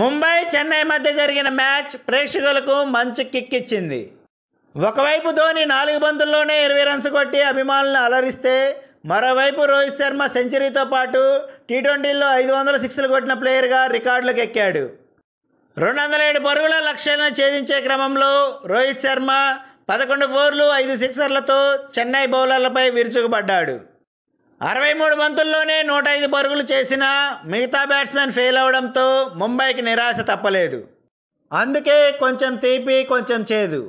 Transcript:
ముంబై చెన్నై మధ్య జరిగిన మ్యాచ్ ప్రేక్షకులకు మంచి కిక్ ఇచ్చింది ఒకవైపు ధోని నాలుగు బంతుల్లోనే ఇరవై రన్స్ కొట్టి అభిమానులను అలరిస్తే మరోవైపు రోహిత్ శర్మ సెంచరీతో పాటు టీ ట్వంటీల్లో ఐదు వందల సిక్స్లు కొట్టిన ప్లేయర్గా రికార్డులకు ఎక్కాడు రెండు వందల ఏడు పరుగుల లక్ష్యాలను ఛేదించే క్రమంలో రోహిత్ శర్మ పదకొండు ఫోర్లు ఐదు సిక్సర్లతో చెన్నై బౌలర్లపై విరుచుకుపడ్డాడు అరవై మూడు బంతుల్లోనే నూట ఐదు పరుగులు చేసిన మిగతా బ్యాట్స్మెన్ ఫెయిల్ అవడంతో ముంబైకి నిరాశ తప్పలేదు అందుకే కొంచెం తీపి కొంచెం చేదు